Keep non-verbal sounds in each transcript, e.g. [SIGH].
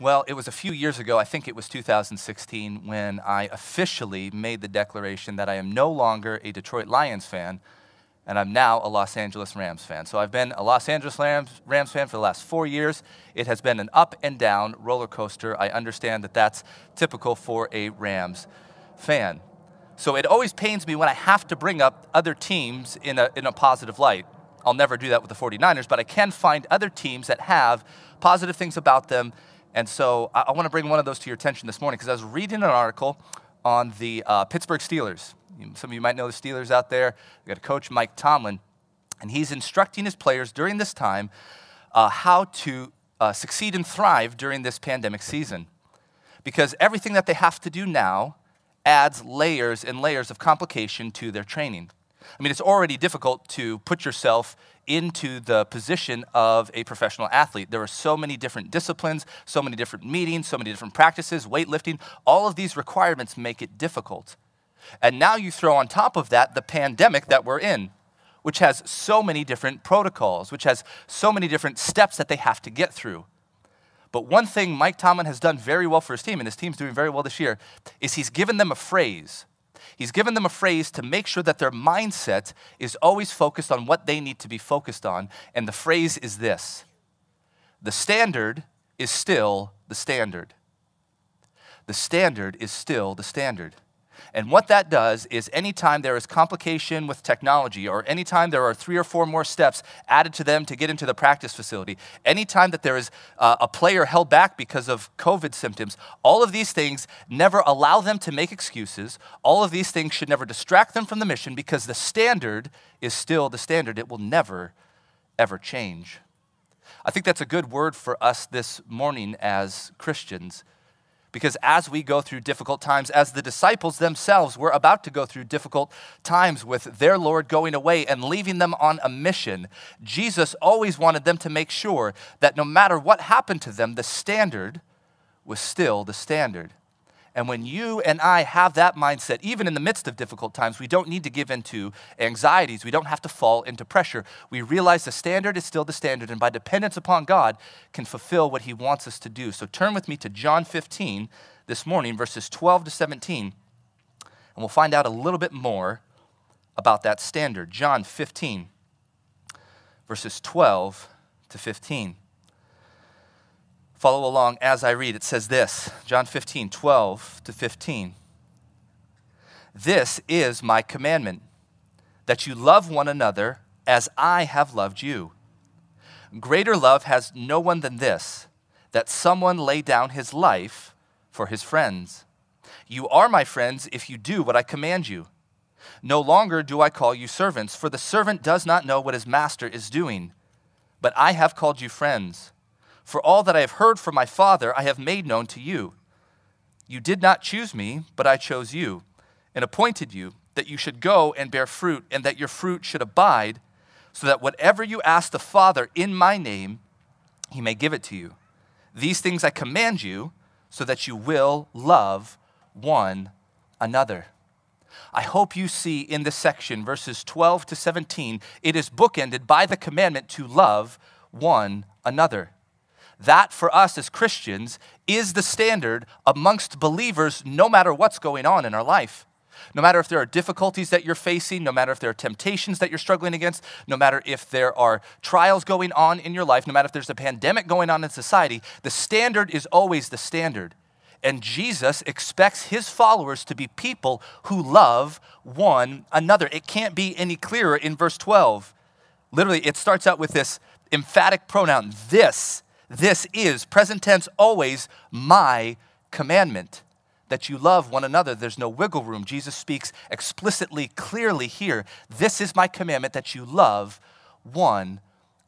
Well, it was a few years ago, I think it was 2016, when I officially made the declaration that I am no longer a Detroit Lions fan, and I'm now a Los Angeles Rams fan. So I've been a Los Angeles Rams, Rams fan for the last four years. It has been an up and down roller coaster. I understand that that's typical for a Rams fan. So it always pains me when I have to bring up other teams in a, in a positive light. I'll never do that with the 49ers, but I can find other teams that have positive things about them and so I, I want to bring one of those to your attention this morning because I was reading an article on the uh, Pittsburgh Steelers. Some of you might know the Steelers out there. We got a coach, Mike Tomlin, and he's instructing his players during this time uh, how to uh, succeed and thrive during this pandemic season. Because everything that they have to do now adds layers and layers of complication to their training. I mean, it's already difficult to put yourself into the position of a professional athlete. There are so many different disciplines, so many different meetings, so many different practices, weightlifting. All of these requirements make it difficult. And now you throw on top of that the pandemic that we're in, which has so many different protocols, which has so many different steps that they have to get through. But one thing Mike Tomlin has done very well for his team, and his team's doing very well this year, is he's given them a phrase He's given them a phrase to make sure that their mindset is always focused on what they need to be focused on. And the phrase is this the standard is still the standard. The standard is still the standard. And what that does is anytime there is complication with technology, or anytime there are three or four more steps added to them to get into the practice facility, anytime that there is uh, a player held back because of COVID symptoms, all of these things never allow them to make excuses. All of these things should never distract them from the mission because the standard is still the standard. It will never, ever change. I think that's a good word for us this morning as Christians. Because as we go through difficult times, as the disciples themselves were about to go through difficult times with their Lord going away and leaving them on a mission, Jesus always wanted them to make sure that no matter what happened to them, the standard was still the standard. And when you and I have that mindset, even in the midst of difficult times, we don't need to give in to anxieties. We don't have to fall into pressure. We realize the standard is still the standard, and by dependence upon God, can fulfill what He wants us to do. So turn with me to John 15 this morning, verses 12 to 17, and we'll find out a little bit more about that standard. John 15, verses 12 to 15. Follow along as I read. It says this John 15, 12 to 15. This is my commandment that you love one another as I have loved you. Greater love has no one than this that someone lay down his life for his friends. You are my friends if you do what I command you. No longer do I call you servants, for the servant does not know what his master is doing, but I have called you friends. For all that I have heard from my Father, I have made known to you. You did not choose me, but I chose you and appointed you that you should go and bear fruit, and that your fruit should abide, so that whatever you ask the Father in my name, he may give it to you. These things I command you, so that you will love one another. I hope you see in this section, verses 12 to 17, it is bookended by the commandment to love one another. That for us as Christians is the standard amongst believers, no matter what's going on in our life. No matter if there are difficulties that you're facing, no matter if there are temptations that you're struggling against, no matter if there are trials going on in your life, no matter if there's a pandemic going on in society, the standard is always the standard. And Jesus expects his followers to be people who love one another. It can't be any clearer in verse 12. Literally, it starts out with this emphatic pronoun, this this is, present tense, always my commandment that you love one another. There's no wiggle room. Jesus speaks explicitly, clearly here. This is my commandment that you love one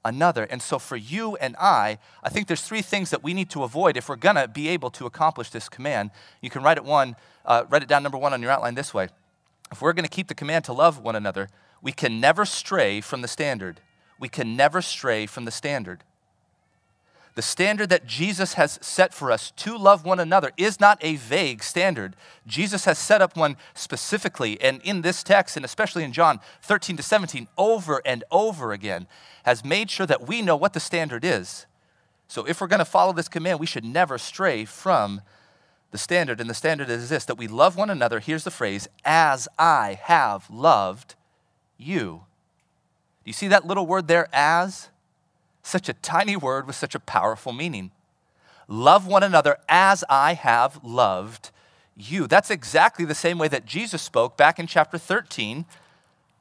another. And so, for you and I, I think there's three things that we need to avoid if we're going to be able to accomplish this command. You can write it one, uh, write it down number one on your outline this way. If we're going to keep the command to love one another, we can never stray from the standard. We can never stray from the standard. The standard that Jesus has set for us to love one another is not a vague standard. Jesus has set up one specifically, and in this text, and especially in John 13 to 17, over and over again, has made sure that we know what the standard is. So if we're going to follow this command, we should never stray from the standard. And the standard is this that we love one another, here's the phrase, as I have loved you. Do you see that little word there, as? Such a tiny word with such a powerful meaning. Love one another as I have loved you. That's exactly the same way that Jesus spoke back in chapter 13,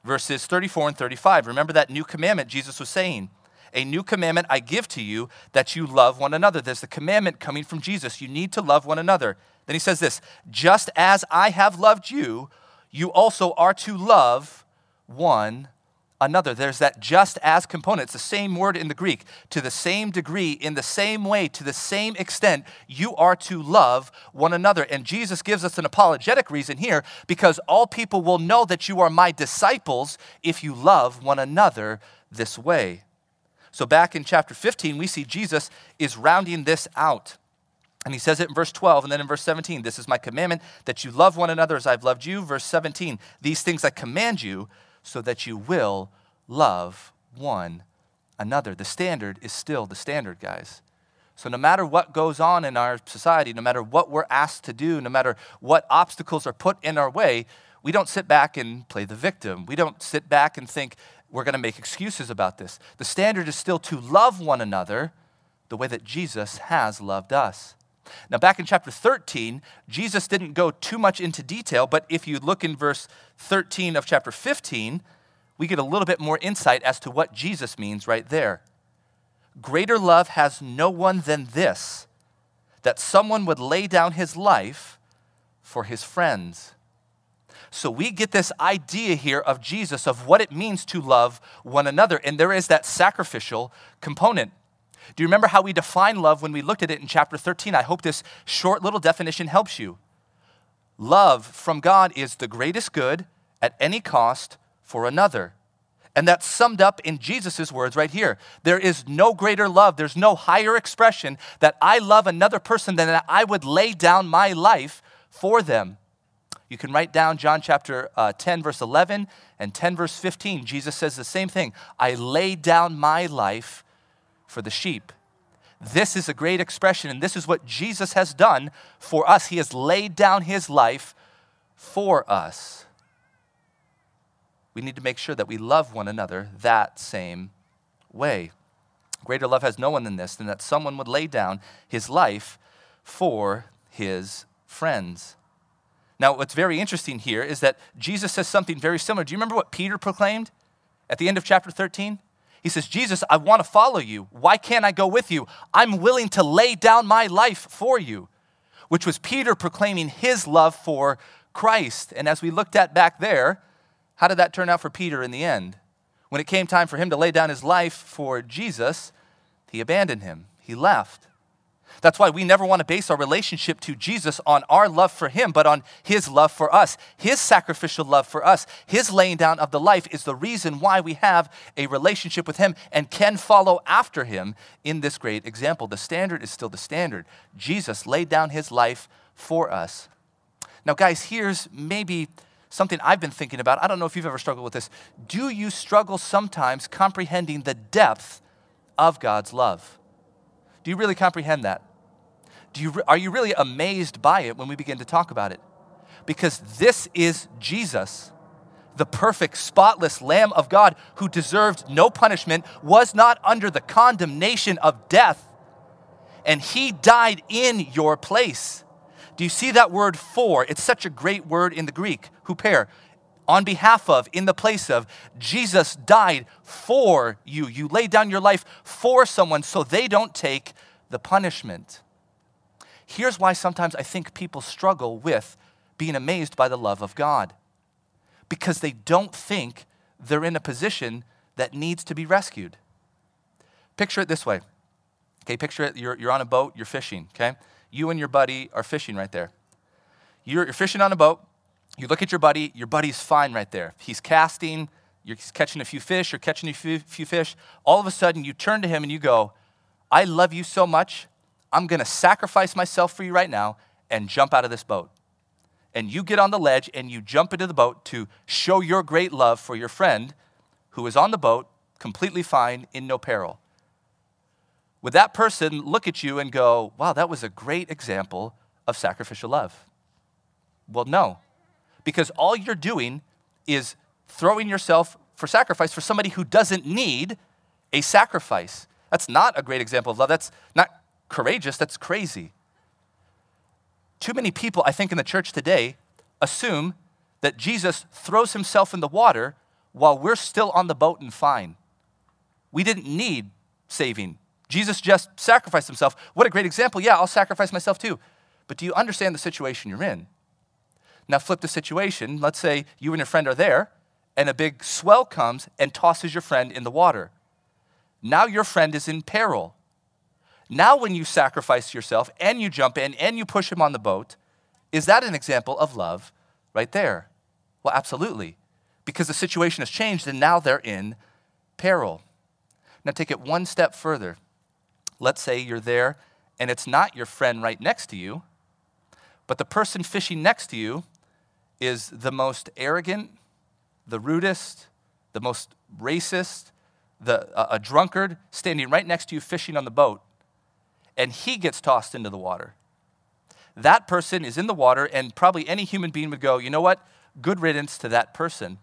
verses 34 and 35. Remember that new commandment Jesus was saying. A new commandment I give to you that you love one another. There's the commandment coming from Jesus. You need to love one another. Then he says this just as I have loved you, you also are to love one another. There's that just as component. It's the same word in the Greek. To the same degree, in the same way, to the same extent, you are to love one another. And Jesus gives us an apologetic reason here because all people will know that you are my disciples if you love one another this way. So, back in chapter 15, we see Jesus is rounding this out. And he says it in verse 12 and then in verse 17 This is my commandment that you love one another as I've loved you. Verse 17 These things I command you so that you will love one another. The standard is still the standard, guys. So, no matter what goes on in our society, no matter what we're asked to do, no matter what obstacles are put in our way, we don't sit back and play the victim. We don't sit back and think we're going to make excuses about this. The standard is still to love one another the way that Jesus has loved us. Now, back in chapter 13, Jesus didn't go too much into detail, but if you look in verse 13 of chapter 15, we get a little bit more insight as to what Jesus means right there. Greater love has no one than this that someone would lay down his life for his friends. So we get this idea here of Jesus, of what it means to love one another. And there is that sacrificial component. Do you remember how we define love when we looked at it in chapter 13? I hope this short little definition helps you. Love from God is the greatest good at any cost for another. And that's summed up in Jesus' words right here. There is no greater love, there's no higher expression that I love another person than that I would lay down my life for them. You can write down John chapter uh, 10, verse 11, and 10, verse 15. Jesus says the same thing I lay down my life for the sheep. This is a great expression, and this is what Jesus has done for us. He has laid down his life for us. We need to make sure that we love one another that same way. Greater love has no one than this, than that someone would lay down his life for his friends. Now, what's very interesting here is that Jesus says something very similar. Do you remember what Peter proclaimed at the end of chapter 13? He says, Jesus, I want to follow you. Why can't I go with you? I'm willing to lay down my life for you, which was Peter proclaiming his love for Christ. And as we looked at back there, how did that turn out for Peter in the end? When it came time for him to lay down his life for Jesus, he abandoned him, he left. That's why we never want to base our relationship to Jesus on our love for him, but on his love for us. His sacrificial love for us, his laying down of the life is the reason why we have a relationship with him and can follow after him in this great example. The standard is still the standard. Jesus laid down his life for us. Now, guys, here's maybe something I've been thinking about. I don't know if you've ever struggled with this. Do you struggle sometimes comprehending the depth of God's love? Do you really comprehend that? Do you, are you really amazed by it when we begin to talk about it? Because this is Jesus, the perfect, spotless Lamb of God who deserved no punishment, was not under the condemnation of death, and he died in your place. Do you see that word for? It's such a great word in the Greek, huper on behalf of, in the place of. Jesus died for you. You lay down your life for someone so they don't take the punishment. Here's why sometimes I think people struggle with being amazed by the love of God because they don't think they're in a position that needs to be rescued. Picture it this way. Okay, picture it you're, you're on a boat, you're fishing, okay? You and your buddy are fishing right there. You're, you're fishing on a boat, you look at your buddy, your buddy's fine right there. He's casting, you're catching a few fish, you're catching a few, few fish. All of a sudden, you turn to him and you go, I love you so much I'm going to sacrifice myself for you right now and jump out of this boat. And you get on the ledge and you jump into the boat to show your great love for your friend who is on the boat, completely fine, in no peril. Would that person look at you and go, wow, that was a great example of sacrificial love? Well, no, because all you're doing is throwing yourself for sacrifice for somebody who doesn't need a sacrifice. That's not a great example of love. That's not courageous, that's crazy. Too many people, I think, in the church today assume that Jesus throws himself in the water while we're still on the boat and fine. We didn't need saving. Jesus just sacrificed himself. What a great example. Yeah, I'll sacrifice myself too. But do you understand the situation you're in? Now, flip the situation. Let's say you and your friend are there, and a big swell comes and tosses your friend in the water. Now your friend is in peril. Now, when you sacrifice yourself and you jump in and you push him on the boat, is that an example of love right there? Well, absolutely, because the situation has changed and now they're in peril. Now, take it one step further. Let's say you're there and it's not your friend right next to you, but the person fishing next to you is the most arrogant, the rudest, the most racist, the, a, a drunkard standing right next to you fishing on the boat and he gets tossed into the water. That person is in the water, and probably any human being would go, you know what? Good riddance to that person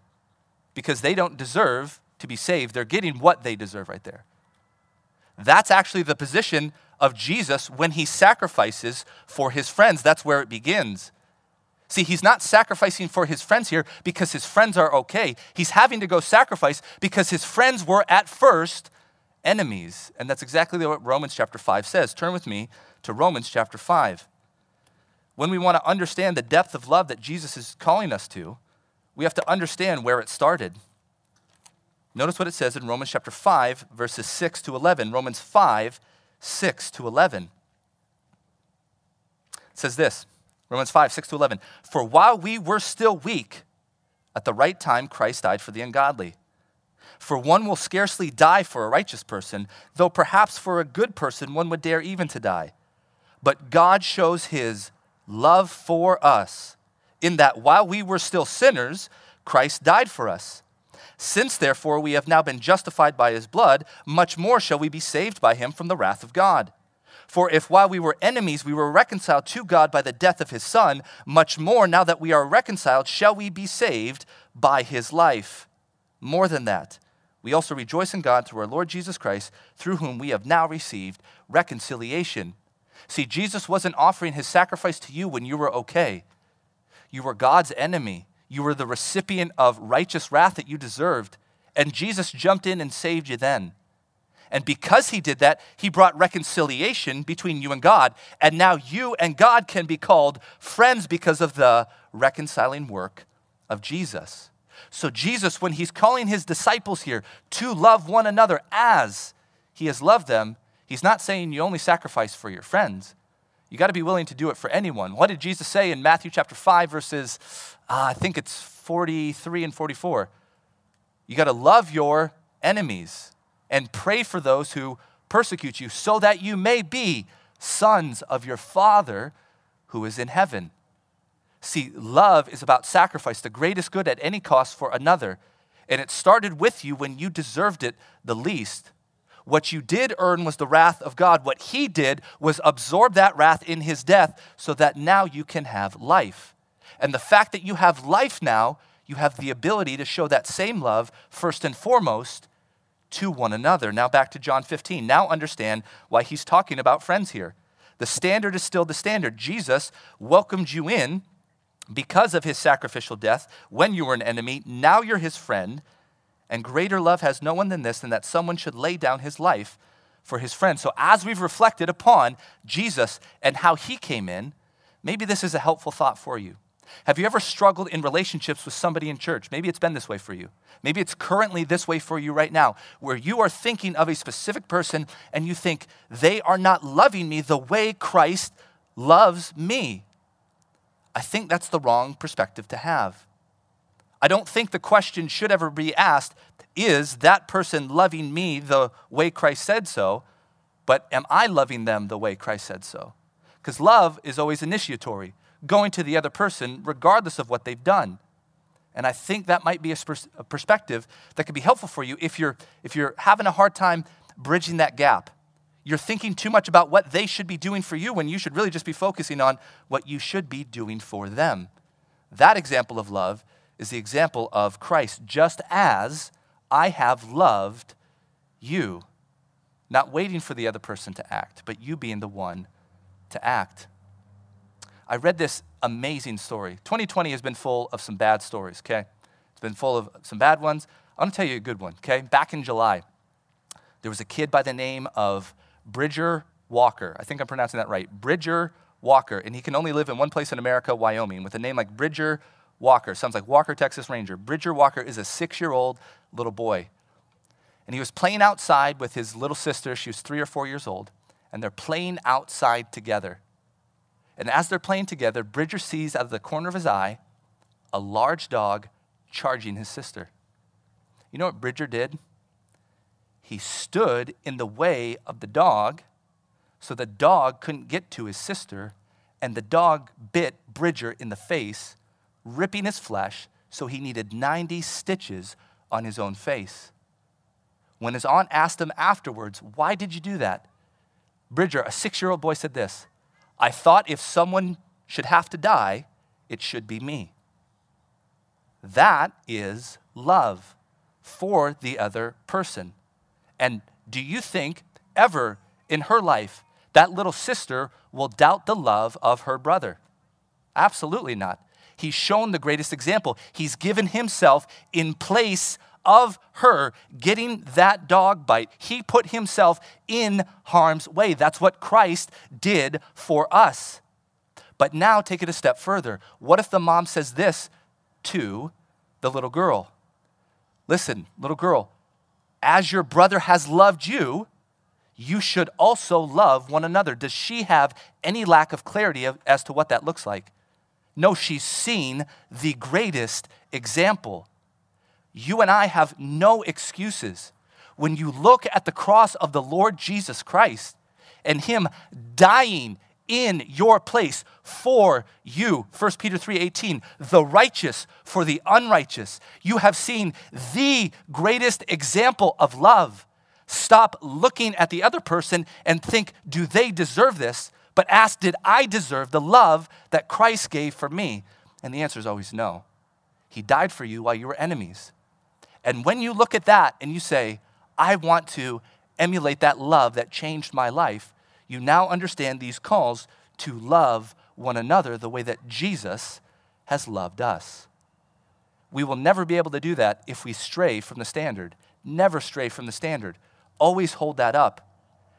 because they don't deserve to be saved. They're getting what they deserve right there. That's actually the position of Jesus when he sacrifices for his friends. That's where it begins. See, he's not sacrificing for his friends here because his friends are okay. He's having to go sacrifice because his friends were at first enemies. And that's exactly what Romans chapter 5 says. Turn with me to Romans chapter 5. When we want to understand the depth of love that Jesus is calling us to, we have to understand where it started. Notice what it says in Romans chapter 5, verses 6 to 11. Romans 5, 6 to 11. It says this Romans 5, 6 to 11. For while we were still weak, at the right time Christ died for the ungodly. For one will scarcely die for a righteous person, though perhaps for a good person one would dare even to die. But God shows his love for us in that while we were still sinners, Christ died for us. Since therefore we have now been justified by his blood, much more shall we be saved by him from the wrath of God. For if while we were enemies we were reconciled to God by the death of his Son, much more now that we are reconciled shall we be saved by his life. More than that, we also rejoice in God through our Lord Jesus Christ, through whom we have now received reconciliation. See, Jesus wasn't offering his sacrifice to you when you were okay. You were God's enemy. You were the recipient of righteous wrath that you deserved. And Jesus jumped in and saved you then. And because he did that, he brought reconciliation between you and God. And now you and God can be called friends because of the reconciling work of Jesus. So, Jesus, when he's calling his disciples here to love one another as he has loved them, he's not saying you only sacrifice for your friends. You got to be willing to do it for anyone. What did Jesus say in Matthew chapter 5, verses, uh, I think it's 43 and 44? You got to love your enemies and pray for those who persecute you so that you may be sons of your Father who is in heaven. See, love is about sacrifice, the greatest good at any cost for another. And it started with you when you deserved it the least. What you did earn was the wrath of God. What he did was absorb that wrath in his death so that now you can have life. And the fact that you have life now, you have the ability to show that same love first and foremost to one another. Now back to John 15. Now understand why he's talking about friends here. The standard is still the standard. Jesus welcomed you in because of his sacrificial death, when you were an enemy, now you're his friend. And greater love has no one than this, than that someone should lay down his life for his friend. So, as we've reflected upon Jesus and how he came in, maybe this is a helpful thought for you. Have you ever struggled in relationships with somebody in church? Maybe it's been this way for you. Maybe it's currently this way for you right now, where you are thinking of a specific person and you think, they are not loving me the way Christ loves me. I think that's the wrong perspective to have. I don't think the question should ever be asked is that person loving me the way Christ said so? But am I loving them the way Christ said so? Because love is always initiatory, going to the other person regardless of what they've done. And I think that might be a, perspective that could be helpful for you if you're, if you're having a hard time bridging that gap you're thinking too much about what they should be doing for you when you should really just be focusing on what you should be doing for them. That example of love is the example of Christ, just as I have loved you, not waiting for the other person to act, but you being the one to act. I read this amazing story. 2020 has been full of some bad stories, okay? It's been full of some bad ones. I am going to tell you a good one, okay? Back in July, there was a kid by the name of Bridger Walker. I think I'm pronouncing that right. Bridger Walker. And he can only live in one place in America, Wyoming, with a name like Bridger Walker. Sounds like Walker, Texas Ranger. Bridger Walker is a six year old little boy. And he was playing outside with his little sister. She was three or four years old. And they're playing outside together. And as they're playing together, Bridger sees out of the corner of his eye a large dog charging his sister. You know what Bridger did? He stood in the way of the dog so the dog couldn't get to his sister, and the dog bit Bridger in the face, ripping his flesh, so he needed 90 stitches on his own face. When his aunt asked him afterwards, Why did you do that? Bridger, a six year old boy, said this I thought if someone should have to die, it should be me. That is love for the other person. And do you think ever in her life that little sister will doubt the love of her brother? Absolutely not. He's shown the greatest example. He's given himself in place of her getting that dog bite. He put himself in harm's way. That's what Christ did for us. But now take it a step further. What if the mom says this to the little girl? Listen, little girl, as your brother has loved you, you should also love one another. Does she have any lack of clarity as to what that looks like? No, she's seen the greatest example. You and I have no excuses. When you look at the cross of the Lord Jesus Christ and Him dying in your place for you. 1 Peter 3:18, the righteous for the unrighteous. You have seen the greatest example of love. Stop looking at the other person and think, do they deserve this? But ask, did I deserve the love that Christ gave for me? And the answer is always no. He died for you while you were enemies. And when you look at that and you say, I want to emulate that love that changed my life, you now understand these calls to love one another the way that Jesus has loved us. We will never be able to do that if we stray from the standard. Never stray from the standard. Always hold that up.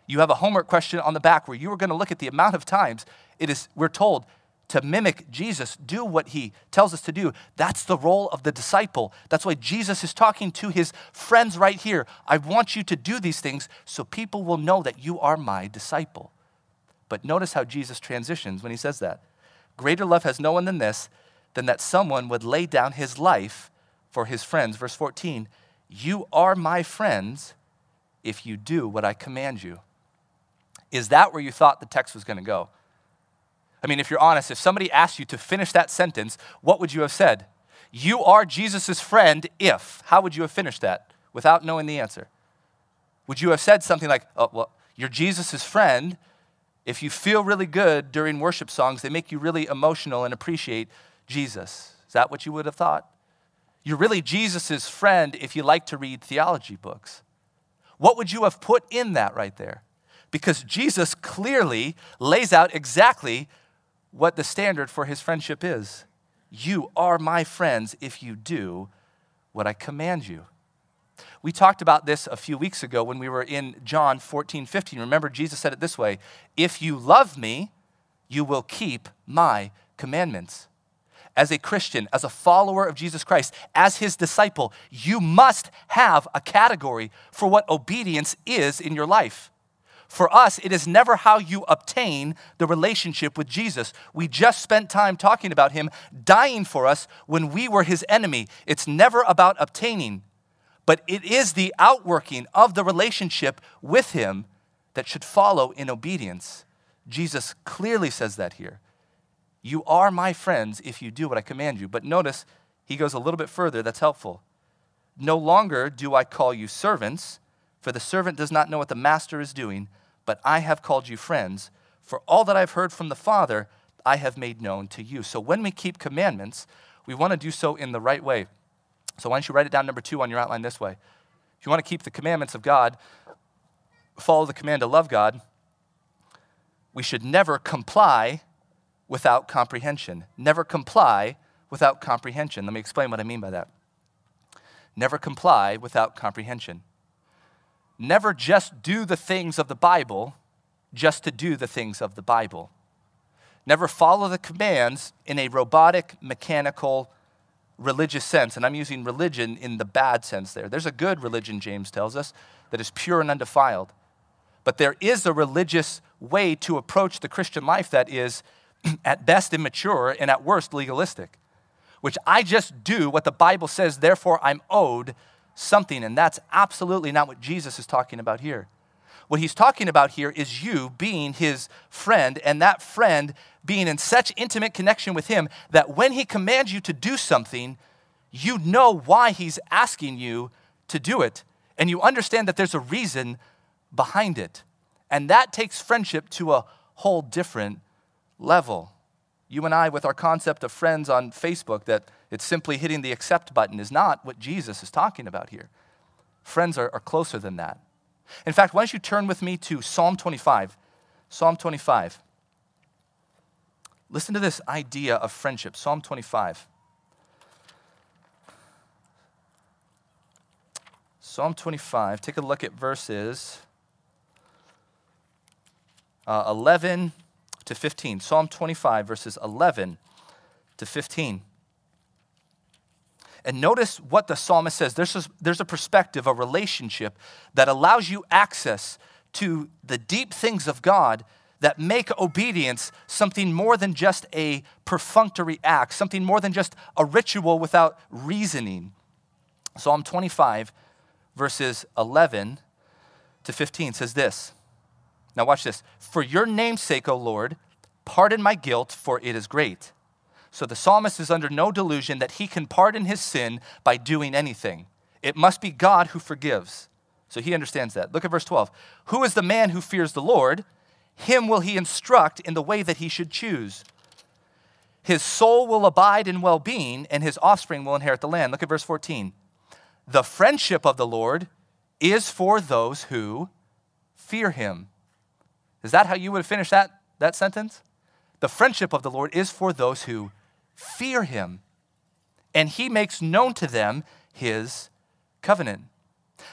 You have a homework question on the back where you are going to look at the amount of times it is we're told to mimic Jesus, do what he tells us to do. That's the role of the disciple. That's why Jesus is talking to his friends right here. I want you to do these things so people will know that you are my disciple. But notice how Jesus transitions when he says that. Greater love has no one than this, than that someone would lay down his life for his friends. Verse 14, you are my friends if you do what I command you. Is that where you thought the text was going to go? I mean, if you're honest, if somebody asked you to finish that sentence, what would you have said? You are Jesus' friend if. How would you have finished that without knowing the answer? Would you have said something like, oh, well, you're Jesus' friend if you feel really good during worship songs, they make you really emotional and appreciate Jesus? Is that what you would have thought? You're really Jesus' friend if you like to read theology books. What would you have put in that right there? Because Jesus clearly lays out exactly what the standard for his friendship is. You are my friends if you do what I command you. We talked about this a few weeks ago when we were in John 14, 15. Remember, Jesus said it this way If you love me, you will keep my commandments. As a Christian, as a follower of Jesus Christ, as his disciple, you must have a category for what obedience is in your life. For us, it is never how you obtain the relationship with Jesus. We just spent time talking about him dying for us when we were his enemy. It's never about obtaining, but it is the outworking of the relationship with him that should follow in obedience. Jesus clearly says that here. You are my friends if you do what I command you. But notice he goes a little bit further, that's helpful. No longer do I call you servants, for the servant does not know what the master is doing, but I have called you friends, for all that I've heard from the Father, I have made known to you. So when we keep commandments, we want to do so in the right way. So why don't you write it down, number two, on your outline this way? If you want to keep the commandments of God, follow the command to love God, we should never comply without comprehension. Never comply without comprehension. Let me explain what I mean by that. Never comply without comprehension. Never just do the things of the Bible just to do the things of the Bible. Never follow the commands in a robotic, mechanical, religious sense. And I'm using religion in the bad sense there. There's a good religion, James tells us, that is pure and undefiled. But there is a religious way to approach the Christian life that is [CLEARS THROAT] at best immature and at worst legalistic, which I just do what the Bible says, therefore I'm owed something, and that's absolutely not what Jesus is talking about here. What he's talking about here is you being his friend, and that friend being in such intimate connection with him that when he commands you to do something, you know why he's asking you to do it, and you understand that there's a reason behind it. And that takes friendship to a whole different level. You and I, with our concept of friends on Facebook, that it's simply hitting the accept button, is not what Jesus is talking about here. Friends are, are closer than that. In fact, why don't you turn with me to Psalm 25? Psalm 25. Listen to this idea of friendship. Psalm 25. Psalm 25, take a look at verses uh, 11 to 15. Psalm 25, verses 11 to 15. And notice what the psalmist says. There's a, there's a perspective, a relationship that allows you access to the deep things of God that make obedience something more than just a perfunctory act, something more than just a ritual without reasoning. Psalm 25, verses 11 to 15 says this now, watch this. For your namesake, O Lord, pardon my guilt, for it is great. So the psalmist is under no delusion that he can pardon his sin by doing anything. It must be God who forgives. So he understands that. Look at verse 12. Who is the man who fears the Lord? Him will he instruct in the way that he should choose. His soul will abide in well being, and his offspring will inherit the land. Look at verse 14. The friendship of the Lord is for those who fear him. Is that how you would finish that, that sentence? The friendship of the Lord is for those who fear him, and he makes known to them his covenant.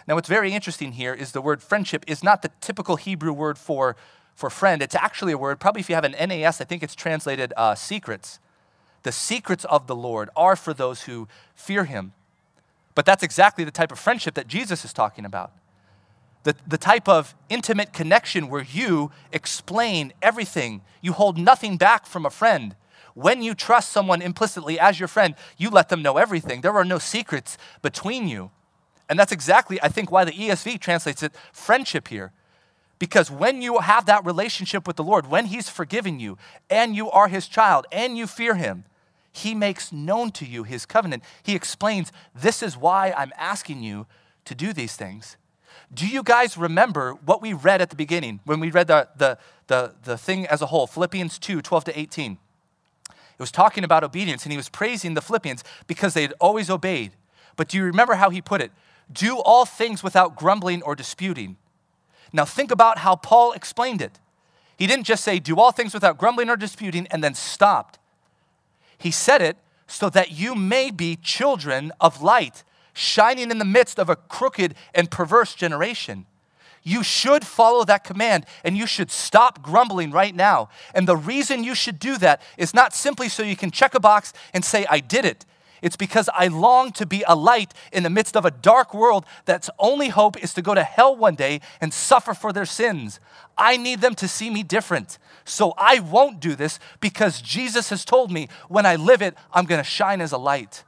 Now, what's very interesting here is the word friendship is not the typical Hebrew word for, for friend. It's actually a word, probably if you have an NAS, I think it's translated uh, secrets. The secrets of the Lord are for those who fear him. But that's exactly the type of friendship that Jesus is talking about the, the type of intimate connection where you explain everything, you hold nothing back from a friend. When you trust someone implicitly as your friend, you let them know everything. There are no secrets between you. And that's exactly, I think, why the ESV translates it friendship here. Because when you have that relationship with the Lord, when He's forgiven you, and you are His child, and you fear Him, He makes known to you His covenant. He explains, This is why I'm asking you to do these things do you guys remember what we read at the beginning when we read the, the, the, the thing as a whole, Philippians 2 12 to 18? It was talking about obedience, and he was praising the Philippians because they had always obeyed. But do you remember how he put it? Do all things without grumbling or disputing. Now, think about how Paul explained it. He didn't just say, Do all things without grumbling or disputing, and then stopped. He said it so that you may be children of light shining in the midst of a crooked and perverse generation. You should follow that command and you should stop grumbling right now. And the reason you should do that is not simply so you can check a box and say, I did it. It's because I long to be a light in the midst of a dark world that's only hope is to go to hell one day and suffer for their sins. I need them to see me different. So I won't do this because Jesus has told me when I live it, I'm going to shine as a light.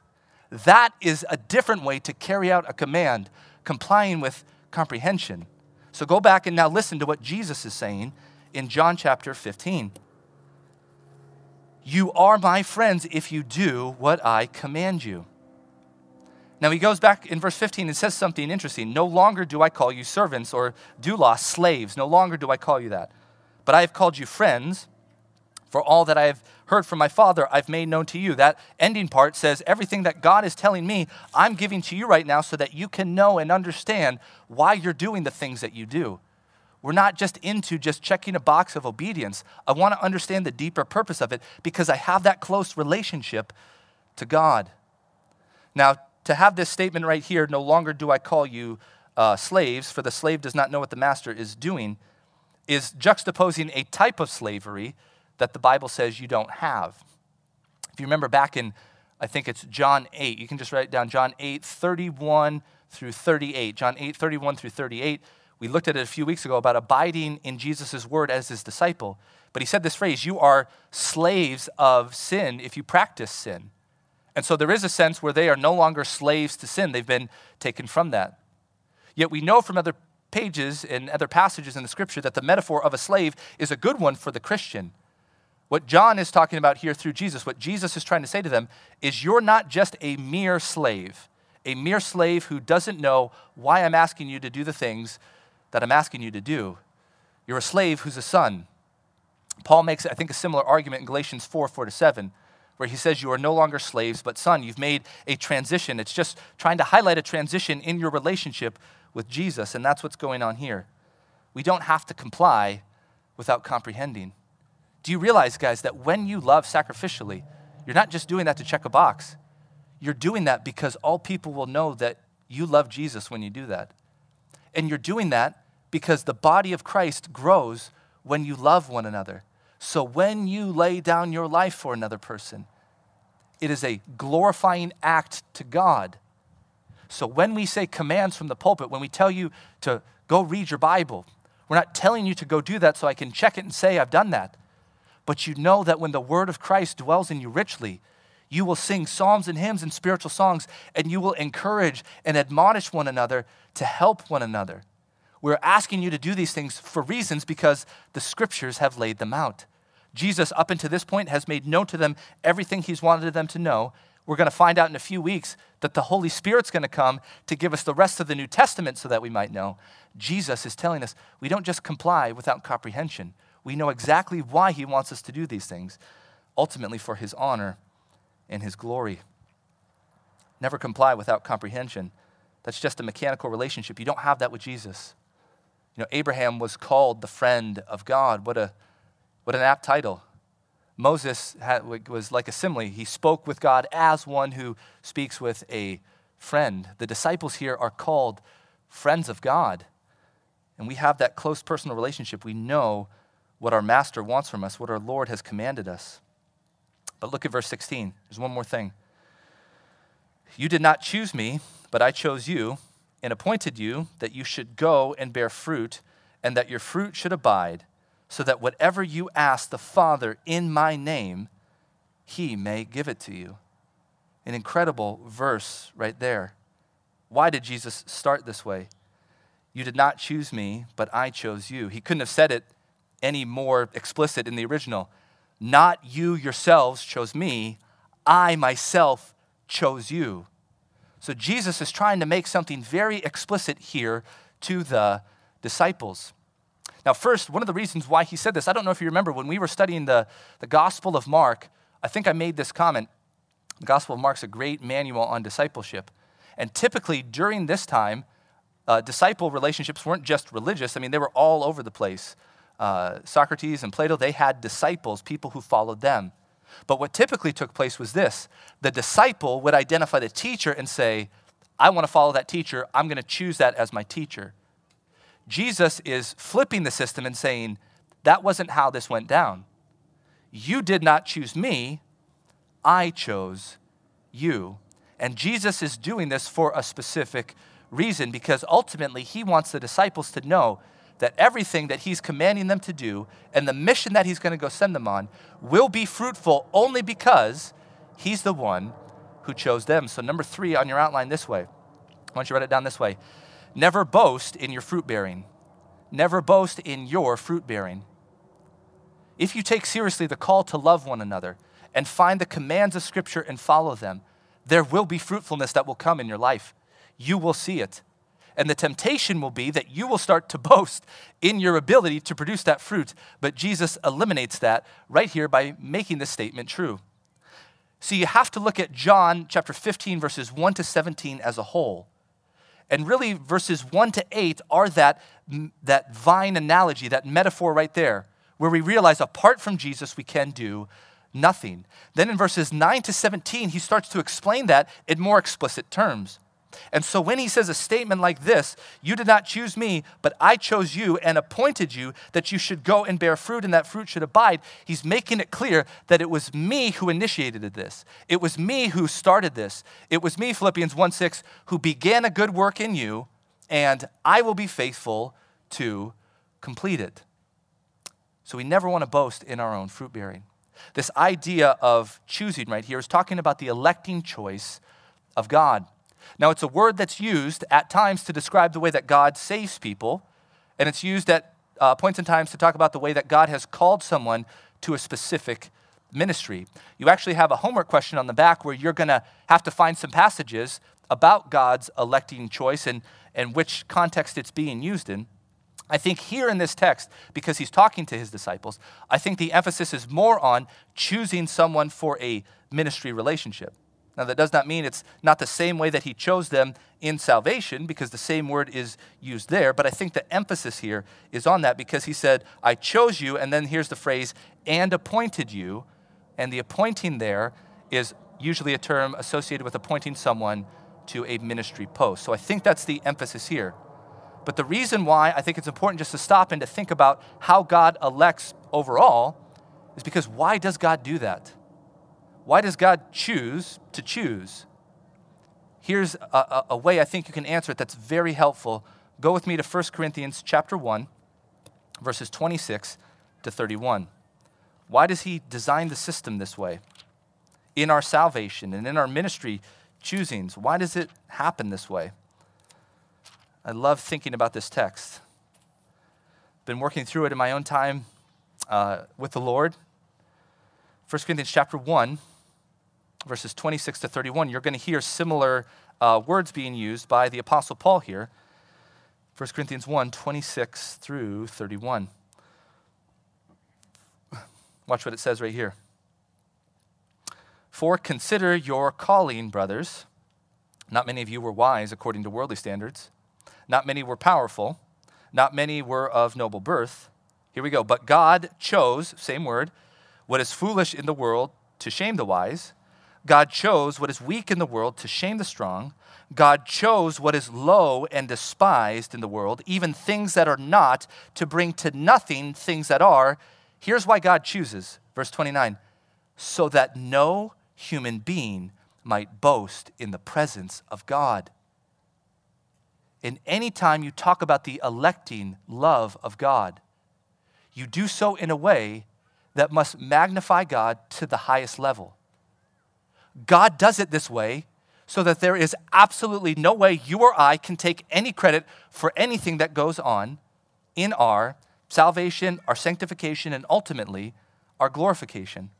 That is a different way to carry out a command, complying with comprehension. So go back and now listen to what Jesus is saying in John chapter 15. You are my friends if you do what I command you. Now he goes back in verse 15 and says something interesting. No longer do I call you servants or doulos, slaves. No longer do I call you that. But I have called you friends, for all that I have heard from my Father, I've made known to you. That ending part says, Everything that God is telling me, I'm giving to you right now so that you can know and understand why you're doing the things that you do. We're not just into just checking a box of obedience. I want to understand the deeper purpose of it because I have that close relationship to God. Now, to have this statement right here, no longer do I call you uh, slaves, for the slave does not know what the master is doing, is juxtaposing a type of slavery that the Bible says you don't have. If you remember back in, I think it's John 8, you can just write down John 8, 31 through 38. John 8, 31 through 38. We looked at it a few weeks ago about abiding in Jesus' word as his disciple. But he said this phrase you are slaves of sin if you practice sin. And so there is a sense where they are no longer slaves to sin, they've been taken from that. Yet we know from other pages and other passages in the scripture that the metaphor of a slave is a good one for the Christian. What John is talking about here through Jesus, what Jesus is trying to say to them, is you're not just a mere slave, a mere slave who doesn't know why I'm asking you to do the things that I'm asking you to do. You're a slave who's a son. Paul makes, I think, a similar argument in Galatians 4 4 to 7, where he says, You are no longer slaves, but son. You've made a transition. It's just trying to highlight a transition in your relationship with Jesus, and that's what's going on here. We don't have to comply without comprehending. Do you realize, guys, that when you love sacrificially, you're not just doing that to check a box? You're doing that because all people will know that you love Jesus when you do that. And you're doing that because the body of Christ grows when you love one another. So when you lay down your life for another person, it is a glorifying act to God. So when we say commands from the pulpit, when we tell you to go read your Bible, we're not telling you to go do that so I can check it and say I've done that. But you know that when the word of Christ dwells in you richly, you will sing psalms and hymns and spiritual songs, and you will encourage and admonish one another to help one another. We're asking you to do these things for reasons because the scriptures have laid them out. Jesus, up until this point, has made known to them everything he's wanted them to know. We're going to find out in a few weeks that the Holy Spirit's going to come to give us the rest of the New Testament so that we might know. Jesus is telling us we don't just comply without comprehension. We know exactly why he wants us to do these things, ultimately for his honor and his glory. Never comply without comprehension. That's just a mechanical relationship. You don't have that with Jesus. You know, Abraham was called the friend of God. What, a, what an apt title. Moses had, was like a simile. He spoke with God as one who speaks with a friend. The disciples here are called friends of God. And we have that close personal relationship. We know what our master wants from us, what our Lord has commanded us. But look at verse 16. There's one more thing. You did not choose me, but I chose you and appointed you that you should go and bear fruit and that your fruit should abide, so that whatever you ask the Father in my name, he may give it to you. An incredible verse right there. Why did Jesus start this way? You did not choose me, but I chose you. He couldn't have said it any more explicit in the original. Not you yourselves chose me, I myself chose you. So Jesus is trying to make something very explicit here to the disciples. Now, first, one of the reasons why he said this, I don't know if you remember when we were studying the, the Gospel of Mark, I think I made this comment. The Gospel of Mark's a great manual on discipleship. And typically during this time, uh, disciple relationships weren't just religious, I mean, they were all over the place. Uh, Socrates and Plato, they had disciples, people who followed them. But what typically took place was this the disciple would identify the teacher and say, I want to follow that teacher. I'm going to choose that as my teacher. Jesus is flipping the system and saying, That wasn't how this went down. You did not choose me, I chose you. And Jesus is doing this for a specific reason because ultimately he wants the disciples to know that everything that he's commanding them to do and the mission that he's going to go send them on will be fruitful only because he's the one who chose them. So, number three on your outline this way. Why don't you write it down this way? Never boast in your fruit bearing. Never boast in your fruit bearing. If you take seriously the call to love one another and find the commands of Scripture and follow them, there will be fruitfulness that will come in your life. You will see it. And the temptation will be that you will start to [LAUGHS] boast in your ability to produce that fruit. But Jesus eliminates that right here by making this statement true. So you have to look at John chapter 15, verses 1 to 17 as a whole. And really, verses 1 to 8 are that, that vine analogy, that metaphor right there, where we realize apart from Jesus, we can do nothing. Then in verses 9 to 17, he starts to explain that in more explicit terms. And so when he says a statement like this, you did not choose me, but I chose you and appointed you that you should go and bear fruit and that fruit should abide, he's making it clear that it was me who initiated this. It was me who started this. It was me, Philippians 1 6, who began a good work in you, and I will be faithful to complete it. So we never want to boast in our own fruit bearing. This idea of choosing right here is talking about the electing choice of God. Now, it's a word that's used at times to describe the way that God saves people, and it's used at uh, points in times to talk about the way that God has called someone to a specific ministry. You actually have a homework question on the back where you're going to have to find some passages about God's electing choice and, and which context it's being used in. I think here in this text, because he's talking to his disciples, I think the emphasis is more on choosing someone for a ministry relationship. Now, that does not mean it's not the same way that he chose them in salvation, because the same word is used there, but I think the emphasis here is on that because he said, I chose you, and then here's the phrase, and appointed you. And the appointing there is usually a term associated with appointing someone to a ministry post. So I think that's the emphasis here. But the reason why I think it's important just to stop and to think about how God elects overall is because why does God do that? why does God choose to choose? Here's a, a, a way I think you can answer it that's very helpful. Go with me to 1 Corinthians chapter 1, verses 26 to 31. Why does he design the system this way? In our salvation and in our ministry choosings, why does it happen this way? I love thinking about this text. Been working through it in my own time uh, with the Lord. 1 Corinthians chapter 1, verses 26 to 31, you're going to hear similar uh, words being used by the Apostle Paul here. 1 Corinthians 1 26 through 31. [LAUGHS] Watch what it says right here. For consider your calling, brothers. Not many of you were wise according to worldly standards, not many were powerful, not many were of noble birth. Here we go. But God chose, same word, what is foolish in the world to shame the wise God chose what is weak in the world to shame the strong. God chose what is low and despised in the world, even things that are not, to bring to nothing things that are. Here's why God chooses, verse 29 so that no human being might boast in the presence of God. In any time you talk about the electing love of God, you do so in a way that must magnify God to the highest level. God does it this way so that there is absolutely no way you or I can take any credit for anything that goes on in our salvation, our sanctification, and ultimately our glorification.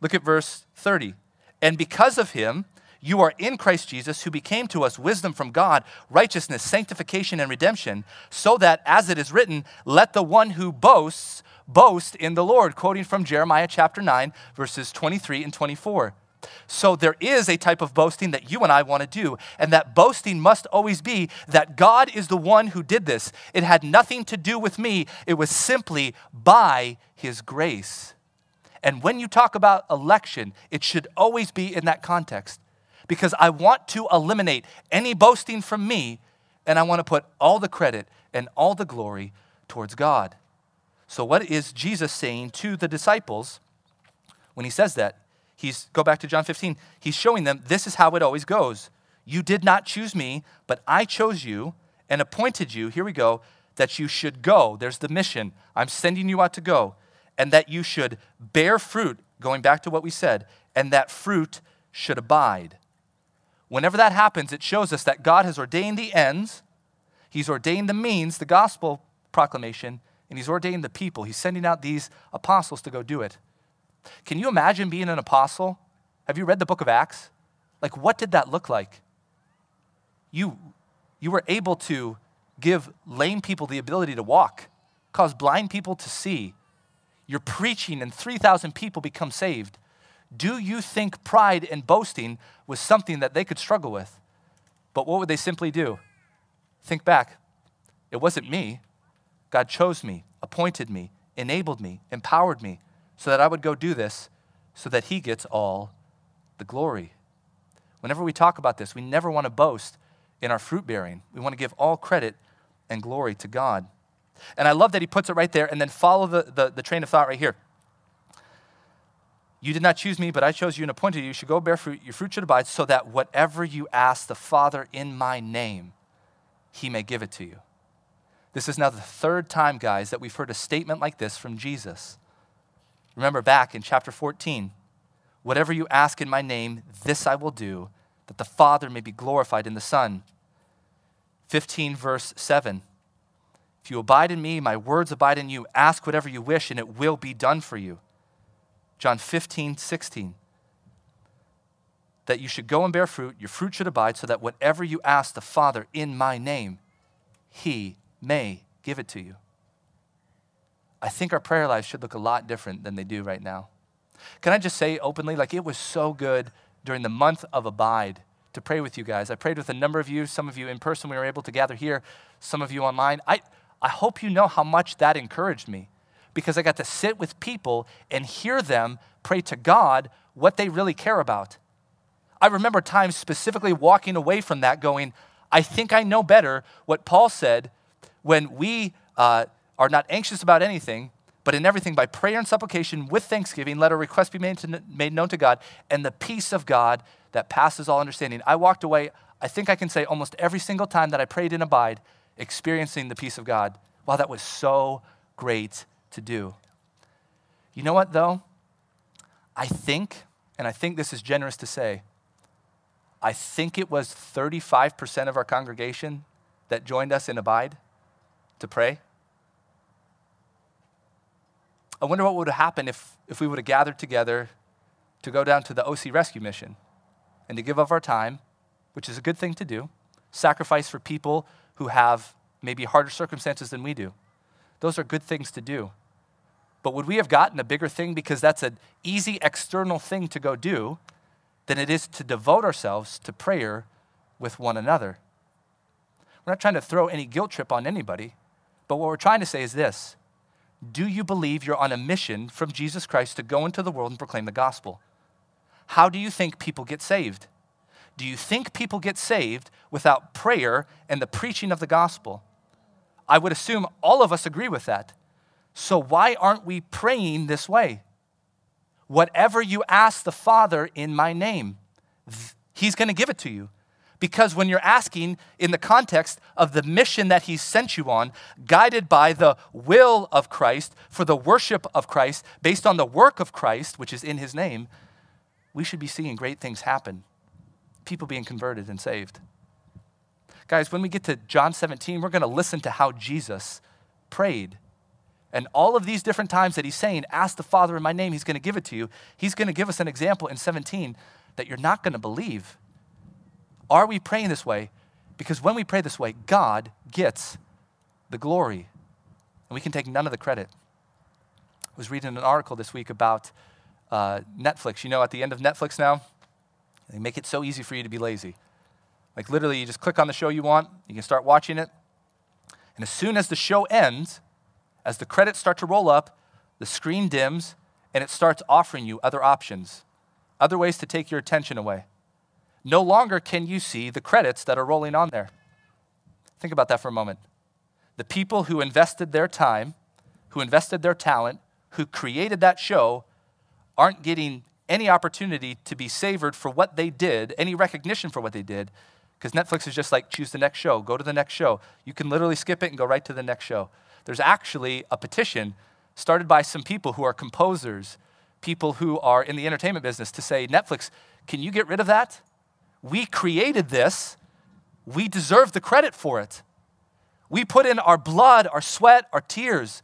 Look at verse 30. And because of him, you are in Christ Jesus, who became to us wisdom from God, righteousness, sanctification, and redemption, so that, as it is written, let the one who boasts boast in the Lord. Quoting from Jeremiah chapter 9, verses 23 and 24. So there is a type of boasting that you and I want to do, and that boasting must always be that God is the one who did this. It had nothing to do with me, it was simply by his grace. And when you talk about election, it should always be in that context because I want to eliminate any boasting from me and I want to put all the credit and all the glory towards God. So, what is Jesus saying to the disciples when he says that? He's go back to John 15. He's showing them this is how it always goes. You did not choose me, but I chose you and appointed you. Here we go that you should go. There's the mission. I'm sending you out to go. And that you should bear fruit, going back to what we said, and that fruit should abide. Whenever that happens, it shows us that God has ordained the ends, He's ordained the means, the gospel proclamation, and He's ordained the people. He's sending out these apostles to go do it. Can you imagine being an apostle? Have you read the book of Acts? Like, what did that look like? You, you were able to give lame people the ability to walk, cause blind people to see. You're preaching, and 3,000 people become saved. Do you think pride and boasting was something that they could struggle with? But what would they simply do? Think back. It wasn't me. God chose me, appointed me, enabled me, empowered me so that I would go do this, so that he gets all the glory. Whenever we talk about this, we never want to boast in our fruit bearing. We want to give all credit and glory to God. And I love that he puts it right there and then follow the, the, the, train of thought right here. You did not choose me, but I chose you and appointed you. You should go bear fruit. Your fruit should abide, so that whatever you ask the Father in my name, he may give it to you. This is now the third time, guys, that we've heard a statement like this from Jesus. Remember back in chapter 14, whatever you ask in my name, this I will do, that the Father may be glorified in the Son. 15, verse 7. If you abide in me, my words abide in you. Ask whatever you wish, and it will be done for you. John 15, 16. That you should go and bear fruit, your fruit should abide, so that whatever you ask the Father in my name, he may give it to you. I think our prayer lives should look a lot different than they do right now. Can I just say openly, like, it was so good during the month of Abide to pray with you guys. I prayed with a number of you, some of you in person, we were able to gather here, some of you online. I, I hope you know how much that encouraged me because I got to sit with people and hear them pray to God what they really care about. I remember times specifically walking away from that going, I think I know better what Paul said when we. Uh, are not anxious about anything, but in everything by prayer and supplication with thanksgiving, let our request be made, to, made known to God, and the peace of God that passes all understanding. I walked away, I think I can say almost every single time that I prayed and abide, experiencing the peace of God. Wow, that was so great to do. You know what, though? I think, and I think this is generous to say, I think it was 35% of our congregation that joined us in Abide to pray. I wonder what would have happened if, if we would have gathered together to go down to the OC rescue mission and to give up our time, which is a good thing to do, sacrifice for people who have maybe harder circumstances than we do. Those are good things to do. But would we have gotten a bigger thing because that's an easy external thing to go do than it is to devote ourselves to prayer with one another? We're not trying to throw any guilt trip on anybody, but what we're trying to say is this do you believe you're on a mission from Jesus Christ to go into the world and proclaim the gospel? How do you think people get saved? Do you think people get saved without prayer and the preaching of the gospel? I would assume all of us agree with that. So, why aren't we praying this way? Whatever you ask the Father in my name, He's going to give it to you because when you're asking in the context of the mission that he sent you on, guided by the will of Christ for the worship of Christ, based on the work of Christ, which is in his name, we should be seeing great things happen. People being converted and saved. Guys, when we get to John 17, we're going to listen to how Jesus prayed. And all of these different times that he's saying, Ask the Father in my name, he's going to give it to you. He's going to give us an example in 17 that you're not going to believe are we praying this way? Because when we pray this way, God gets the glory, and we can take none of the credit. I was reading an article this week about uh, Netflix. You know, at the end of Netflix now, they make it so easy for you to be lazy. Like literally, you just click on the show you want, you can start watching it. And as soon as the show ends, as the credits start to roll up, the screen dims and it starts offering you other options, other ways to take your attention away no longer can you see the credits that are rolling on there. Think about that for a moment. The people who invested their time, who invested their talent, who created that show aren't getting any opportunity to be savored for what they did, any recognition for what they did, because Netflix is just like choose the next show, go to the next show. You can literally skip it and go right to the next show. There's actually a petition started by some people who are composers, people who are in the entertainment business, to say, Netflix, can you get rid of that? We created this, we deserve the credit for it. We put in our blood, our sweat, our tears,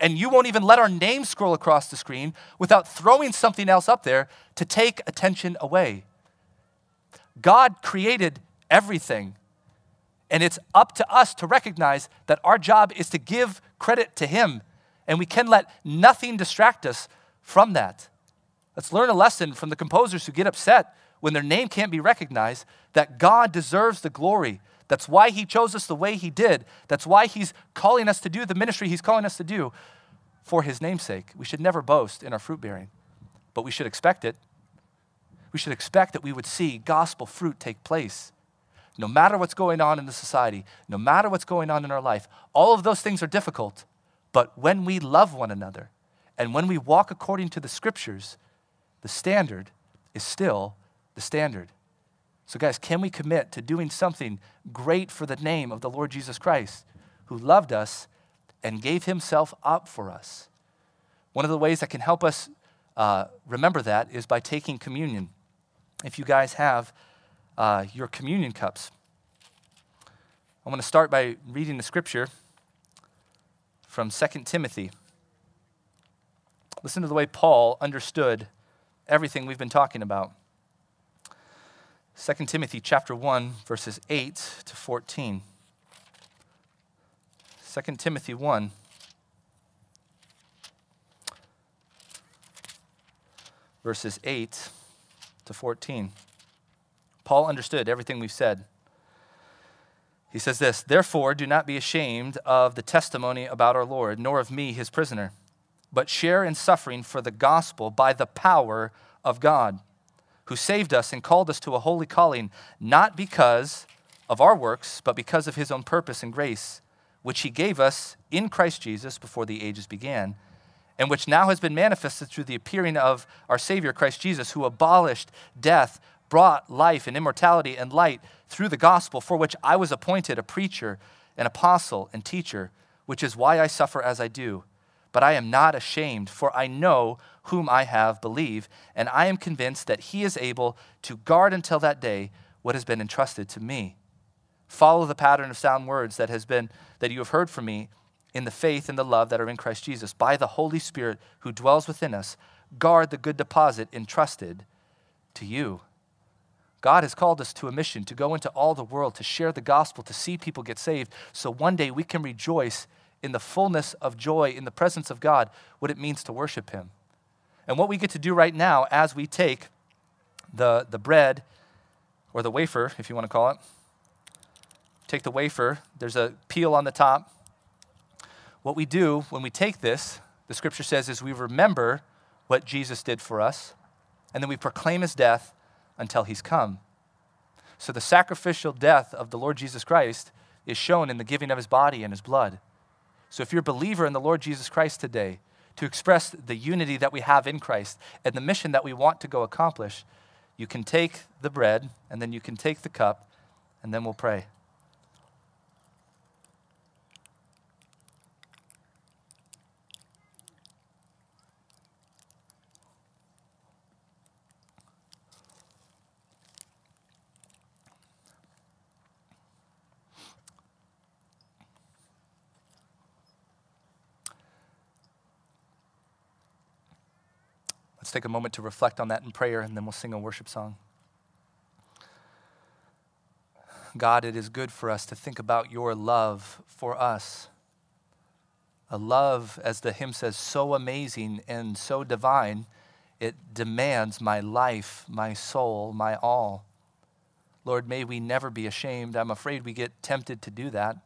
and you won't even let our name scroll across the screen without throwing something else up there to take attention away. God created everything, and it's up to us to recognize that our job is to give credit to Him, and we can let nothing distract us from that. Let's learn a lesson from the composers who get upset when their name can't be recognized, that God deserves the glory. That's why He chose us the way He did. That's why He's calling us to do the ministry He's calling us to do for His namesake. We should never boast in our fruit bearing, but we should expect it. We should expect that we would see gospel fruit take place. No matter what's going on in the society, no matter what's going on in our life, all of those things are difficult. But when we love one another and when we walk according to the scriptures, the standard is still the standard. So, guys, can we commit to doing something great for the name of the Lord Jesus Christ, who loved us and gave himself up for us? One of the ways that can help us uh, remember that is by taking communion. If you guys have uh, your communion cups, I want to start by reading the scripture from 2 Timothy. Listen to the way Paul understood everything we've been talking about. 2 Timothy chapter 1 verses 8 to 14. 2 Timothy 1 verses 8 to 14. Paul understood everything we've said. He says this Therefore, do not be ashamed of the testimony about our Lord, nor of me, his prisoner, but share in suffering for the gospel by the power of God who saved us and called us to a holy calling, not because of our works, but because of his own purpose and grace, which he gave us in Christ Jesus before the ages began, and which now has been manifested through the appearing of our Savior Christ Jesus, who abolished death, brought life and immortality and light through the gospel, for which I was appointed a preacher, an apostle, and teacher, which is why I suffer as I do. But I am not ashamed, for I know whom I have believe, and I am convinced that he is able to guard until that day what has been entrusted to me. Follow the pattern of sound words that has been that you have heard from me in the faith and the love that are in Christ Jesus. By the Holy Spirit who dwells within us, guard the good deposit entrusted to you. God has called us to a mission to go into all the world, to share the gospel, to see people get saved, so one day we can rejoice in the fullness of joy in the presence of God, what it means to worship Him. And what we get to do right now as we take the, the bread or the wafer, if you want to call it, take the wafer, there's a peel on the top. What we do when we take this, the scripture says, is we remember what Jesus did for us, and then we proclaim his death until he's come. So the sacrificial death of the Lord Jesus Christ is shown in the giving of his body and his blood. So if you're a believer in the Lord Jesus Christ today, to express the unity that we have in Christ and the mission that we want to go accomplish, you can take the bread and then you can take the cup and then we'll pray. take a moment to reflect on that in prayer, and then we'll sing a worship song. God, it is good for us to think about your love for us. A love, as the hymn says, so amazing and so divine, it demands my life, my soul, my all. Lord, may we never be ashamed. I'm afraid we get tempted to do that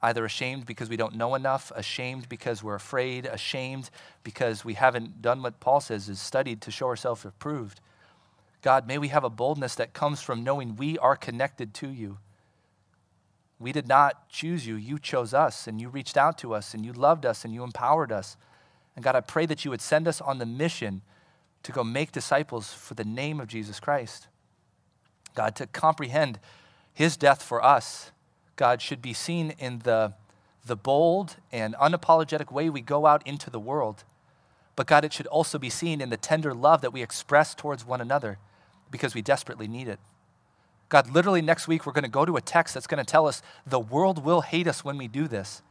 either ashamed because we don't know enough, ashamed because we're afraid, ashamed because we haven't done what Paul says is studied to show ourselves approved. God, may we have a boldness that comes from knowing we are connected to you. We did not choose you. You chose us, and you reached out to us, and you loved us, and you empowered us. And God, I pray that you would send us on the mission to go make disciples for the name of Jesus Christ. God, to comprehend his death for us God should be seen in the, the bold and unapologetic way we go out into the world. But God, it should also be seen in the tender love that we express towards one another because we desperately need it. God, literally next week, we're going to go to a text that's going to tell us the world will hate us when we do this.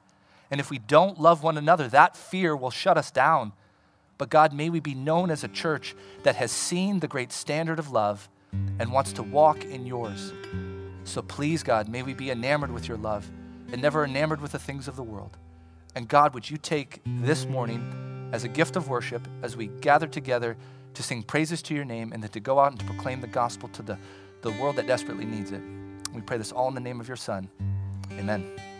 And if we don't love one another, that fear will shut us down. But God, may we be known as a church that has seen the great standard of love and wants to walk in yours. So please, God, may we be enamored with your love and never enamored with the things of the world. And God, would you take this morning as a gift of worship as we gather together to sing praises to your name and then to go out and to proclaim the gospel to the, the world that desperately needs it. We pray this all in the name of your Son. Amen.